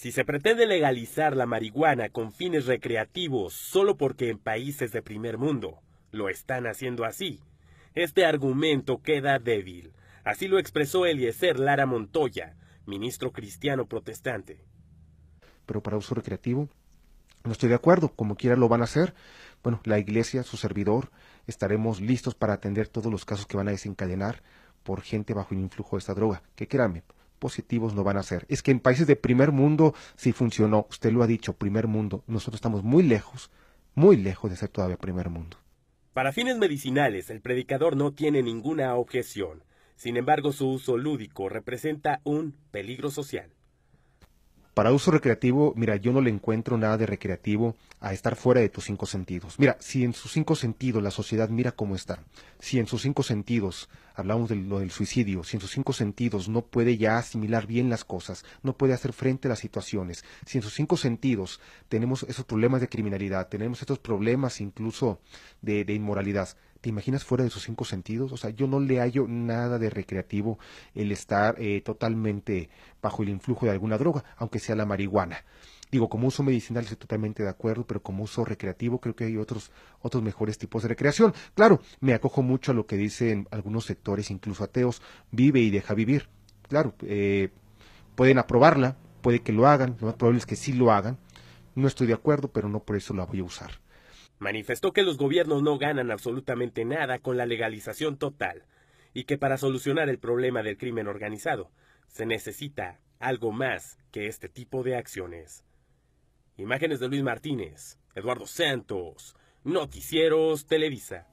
Si se pretende legalizar la marihuana con fines recreativos solo porque en países de primer mundo lo están haciendo así, este argumento queda débil. Así lo expresó Eliezer Lara Montoya, ministro cristiano protestante. Pero para uso recreativo, no estoy de acuerdo, como quiera lo van a hacer. Bueno, la iglesia, su servidor, estaremos listos para atender todos los casos que van a desencadenar por gente bajo el influjo de esta droga, que créanme, positivos no van a ser. Es que en países de primer mundo sí funcionó, usted lo ha dicho, primer mundo. Nosotros estamos muy lejos, muy lejos de ser todavía primer mundo. Para fines medicinales, el predicador no tiene ninguna objeción. Sin embargo, su uso lúdico representa un peligro social. Para uso recreativo, mira, yo no le encuentro nada de recreativo a estar fuera de tus cinco sentidos. Mira, si en sus cinco sentidos la sociedad mira cómo está, si en sus cinco sentidos, hablamos de lo del suicidio, si en sus cinco sentidos no puede ya asimilar bien las cosas, no puede hacer frente a las situaciones, si en sus cinco sentidos tenemos esos problemas de criminalidad, tenemos estos problemas incluso de, de inmoralidad, ¿Te imaginas fuera de esos cinco sentidos? O sea, yo no le hallo nada de recreativo el estar eh, totalmente bajo el influjo de alguna droga, aunque sea la marihuana. Digo, como uso medicinal estoy totalmente de acuerdo, pero como uso recreativo creo que hay otros, otros mejores tipos de recreación. Claro, me acojo mucho a lo que dicen algunos sectores, incluso ateos, vive y deja vivir. Claro, eh, pueden aprobarla, puede que lo hagan, lo más probable es que sí lo hagan. No estoy de acuerdo, pero no por eso la voy a usar. Manifestó que los gobiernos no ganan absolutamente nada con la legalización total y que para solucionar el problema del crimen organizado se necesita algo más que este tipo de acciones. Imágenes de Luis Martínez, Eduardo Santos, Noticieros Televisa.